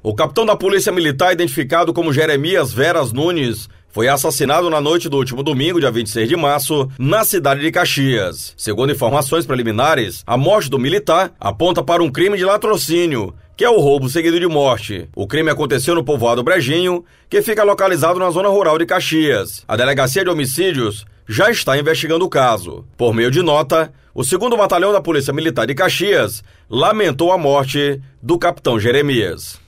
O capitão da Polícia Militar, identificado como Jeremias Veras Nunes, foi assassinado na noite do último domingo, dia 26 de março, na cidade de Caxias. Segundo informações preliminares, a morte do militar aponta para um crime de latrocínio, que é o roubo seguido de morte. O crime aconteceu no povoado Brejinho, que fica localizado na zona rural de Caxias. A delegacia de homicídios já está investigando o caso. Por meio de nota, o segundo batalhão da Polícia Militar de Caxias lamentou a morte do capitão Jeremias.